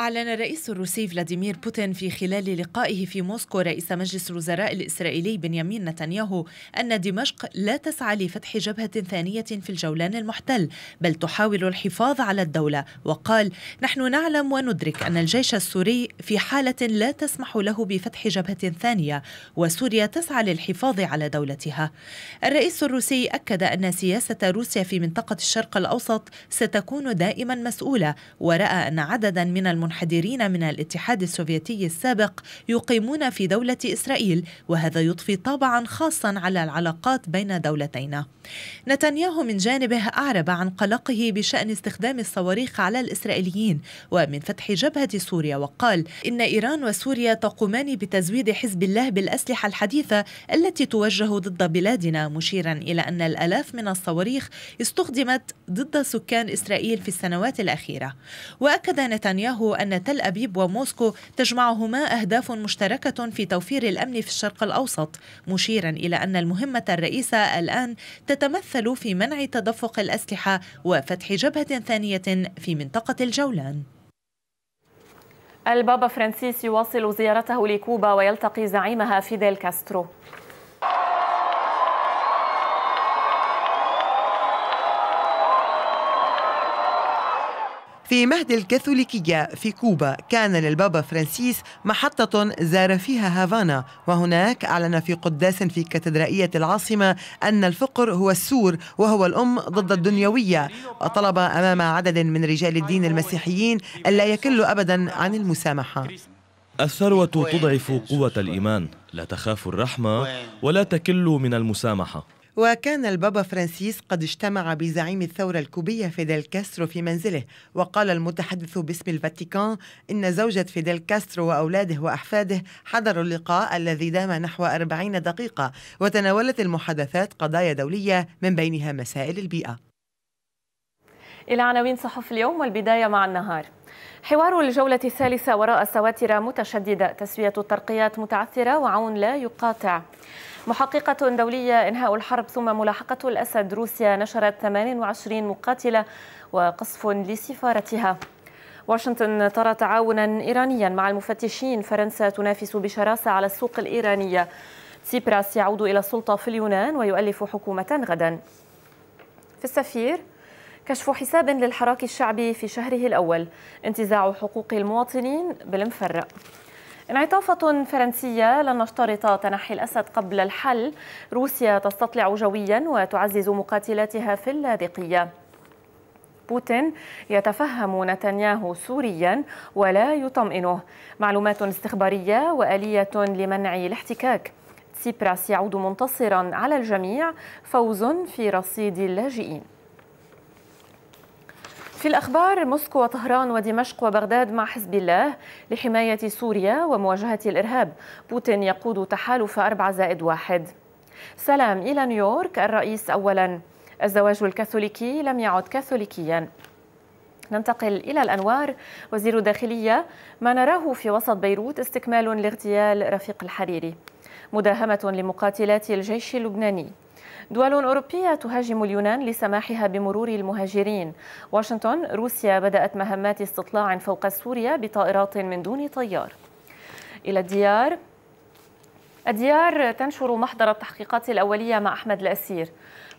أعلن الرئيس الروسي فلاديمير بوتين في خلال لقائه في موسكو رئيس مجلس الوزراء الإسرائيلي بنيامين نتنياهو أن دمشق لا تسعى لفتح جبهة ثانية في الجولان المحتل بل تحاول الحفاظ على الدولة وقال نحن نعلم وندرك أن الجيش السوري في حالة لا تسمح له بفتح جبهة ثانية وسوريا تسعى للحفاظ على دولتها الرئيس الروسي أكد أن سياسة روسيا في منطقة الشرق الأوسط ستكون دائما مسؤولة ورأى أن عددا من الم المنحدرين من الاتحاد السوفيتي السابق يقيمون في دولة إسرائيل وهذا يضفي طابعا خاصا على العلاقات بين دولتينا نتنياهو من جانبه أعرب عن قلقه بشأن استخدام الصواريخ على الإسرائيليين ومن فتح جبهة سوريا وقال إن إيران وسوريا تقومان بتزويد حزب الله بالأسلحة الحديثة التي توجه ضد بلادنا مشيرا إلى أن الألاف من الصواريخ استخدمت ضد سكان إسرائيل في السنوات الأخيرة وأكد نتنياهو أن تل أبيب وموسكو تجمعهما أهداف مشتركة في توفير الأمن في الشرق الأوسط مشيرا إلى أن المهمة الرئيسة الآن تتمثل في منع تدفق الأسلحة وفتح جبهة ثانية في منطقة الجولان البابا فرانسيس يواصل زيارته لكوبا ويلتقي زعيمها فيديل كاسترو في مهد الكاثوليكية في كوبا كان للبابا فرانسيس محطة زار فيها هافانا وهناك أعلن في قداس في كاتدرائية العاصمة أن الفقر هو السور وهو الأم ضد الدنيوية وطلب أمام عدد من رجال الدين المسيحيين ألا يكلوا أبدا عن المسامحة الثروة تضعف قوة الإيمان لا تخاف الرحمة ولا تكل من المسامحة وكان البابا فرانسيس قد اجتمع بزعيم الثورة الكوبية فيديل كاسترو في منزله وقال المتحدث باسم الفاتيكان إن زوجة فيديل كاسترو وأولاده وأحفاده حضروا اللقاء الذي دام نحو 40 دقيقة وتناولت المحادثات قضايا دولية من بينها مسائل البيئة إلى عناوين صحف اليوم والبداية مع النهار حوار الجولة الثالثة وراء السواتر متشددة تسوية الترقيات متعثرة وعون لا يقاطع محققة دولية إنهاء الحرب ثم ملاحقة الأسد روسيا نشرت 28 مقاتلة وقصف لسفارتها واشنطن ترى تعاونا إيرانيا مع المفتشين فرنسا تنافس بشراسة على السوق الإيرانية سيبراس يعود إلى السلطة في اليونان ويؤلف حكومة غدا في السفير كشف حساب للحراك الشعبي في شهره الأول انتزاع حقوق المواطنين بالمفرق انعطافة فرنسية لن نشترط تنحي الأسد قبل الحل روسيا تستطلع جويا وتعزز مقاتلاتها في اللاذقية بوتين يتفهم نتنياهو سوريا ولا يطمئنه معلومات استخبارية وآلية لمنع الاحتكاك سيبراس يعود منتصرا على الجميع فوز في رصيد اللاجئين في الأخبار موسكو وطهران ودمشق وبغداد مع حزب الله لحماية سوريا ومواجهة الإرهاب بوتين يقود تحالف أربعة زائد واحد سلام إلى نيويورك الرئيس أولا الزواج الكاثوليكي لم يعد كاثوليكيا ننتقل إلى الأنوار وزير الداخلية ما نراه في وسط بيروت استكمال لاغتيال رفيق الحريري مداهمة لمقاتلات الجيش اللبناني دول أوروبية تهاجم اليونان لسماحها بمرور المهاجرين واشنطن روسيا بدأت مهمات استطلاع فوق سوريا بطائرات من دون طيار إلى الديار الديار تنشر محضر التحقيقات الأولية مع أحمد الأسير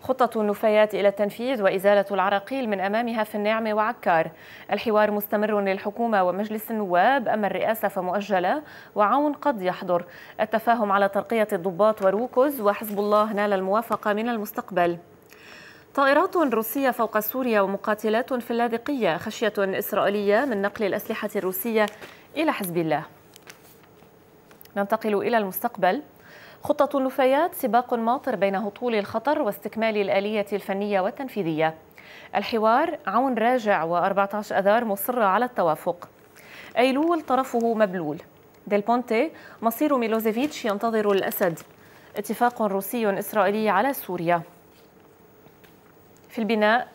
خطة النفايات إلى التنفيذ وإزالة العراقيل من أمامها في النعمة وعكار الحوار مستمر للحكومة ومجلس النواب أما الرئاسة فمؤجلة وعون قد يحضر التفاهم على ترقية الضباط وروكز وحزب الله نال الموافقة من المستقبل طائرات روسية فوق سوريا ومقاتلات في اللاذقية خشية إسرائيلية من نقل الأسلحة الروسية إلى حزب الله ننتقل إلى المستقبل خطة النفايات سباق ماطر بين هطول الخطر واستكمال الآلية الفنية والتنفيذية الحوار عون راجع و14 أذار مصرة على التوافق أيلول طرفه مبلول ديل بونتي مصير ميلوزيفيتش ينتظر الأسد اتفاق روسي إسرائيلي على سوريا في البناء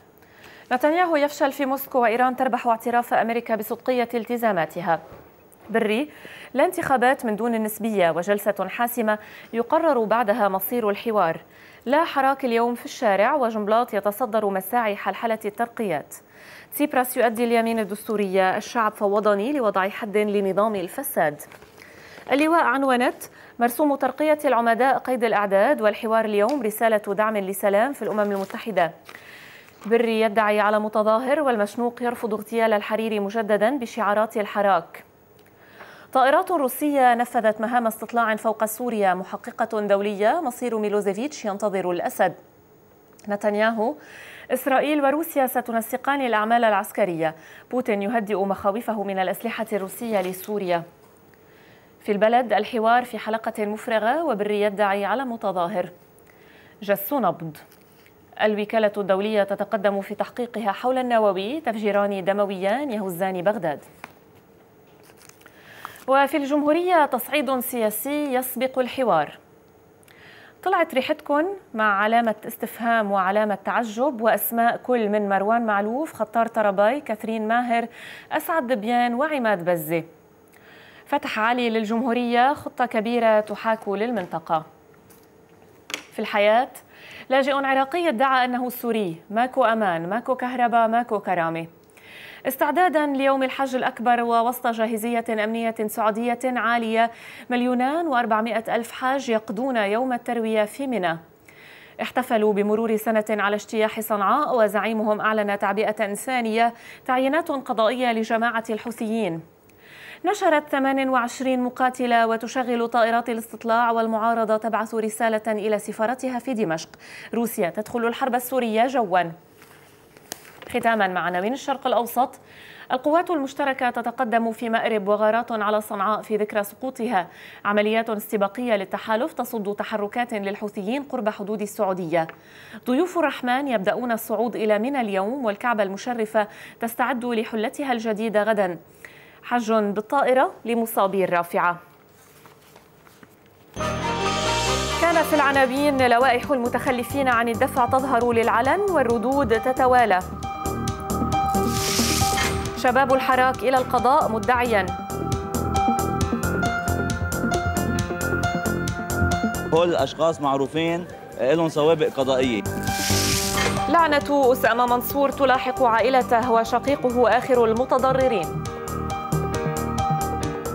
نتنياهو يفشل في موسكو وإيران تربح اعتراف أمريكا بصدقية التزاماتها بري لانتخابات من دون النسبية وجلسة حاسمة يقرر بعدها مصير الحوار لا حراك اليوم في الشارع وجنبلاط يتصدر مساعي حلحلة الترقيات سيبراس يؤدي اليمين الدستورية الشعب فوضني لوضع حد لنظام الفساد اللواء عنونت مرسوم ترقية العمداء قيد الأعداد والحوار اليوم رسالة دعم لسلام في الأمم المتحدة بري يدعي على متظاهر والمشنوق يرفض اغتيال الحريري مجددا بشعارات الحراك طائرات روسية نفذت مهام استطلاع فوق سوريا محققة دولية مصير ميلوزيفيتش ينتظر الأسد نتنياهو إسرائيل وروسيا ستنسقان الأعمال العسكرية بوتين يهدئ مخاوفه من الأسلحة الروسية لسوريا في البلد الحوار في حلقة مفرغة وبر يدعي على متظاهر جس نبض الوكالة الدولية تتقدم في تحقيقها حول النووي تفجيران دمويان يهزان بغداد وفي الجمهورية تصعيد سياسي يسبق الحوار طلعت ريحتكم مع علامة استفهام وعلامة تعجب وأسماء كل من مروان معلوف خطار طرباي كاثرين ماهر أسعد دبيان وعماد بزة فتح علي للجمهورية خطة كبيرة تحاك للمنطقة في الحياة لاجئ عراقي ادعى أنه سوري ماكو أمان ماكو كهرباء ماكو كرامة استعدادا ليوم الحج الأكبر ووسط جاهزية أمنية سعودية عالية مليونان وأربعمائة ألف حاج يقضون يوم التروية في منى احتفلوا بمرور سنة على اجتياح صنعاء وزعيمهم أعلن تعبئة ثانية تعيينات قضائية لجماعة الحوثيين نشرت 28 مقاتلة وتشغل طائرات الاستطلاع والمعارضة تبعث رسالة إلى سفارتها في دمشق روسيا تدخل الحرب السورية جواً ختاما معنا من الشرق الأوسط القوات المشتركة تتقدم في مأرب وغارات على صنعاء في ذكرى سقوطها عمليات استباقية للتحالف تصد تحركات للحوثيين قرب حدود السعودية ضيوف الرحمن يبدأون الصعود إلى منى اليوم والكعبة المشرفة تستعد لحلتها الجديدة غدا حج بالطائرة لمصابي الرافعة كان في العناوين لوائح المتخلفين عن الدفع تظهر للعلن والردود تتوالى شباب الحراك إلى القضاء مدعياً كل أشخاص معروفين لهم سوابق قضائية لعنة أسامة منصور تلاحق عائلته وشقيقه آخر المتضررين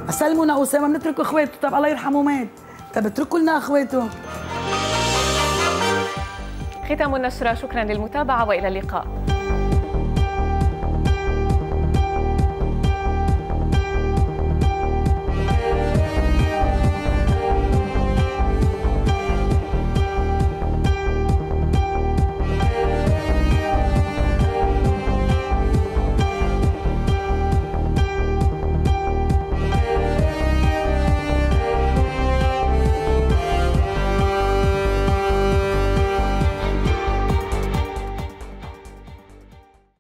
سلمونا أسامة بنترك إخواته طب الله يرحمه مات طب اتركوا لنا إخواته ختام النشرة شكرا للمتابعة وإلى اللقاء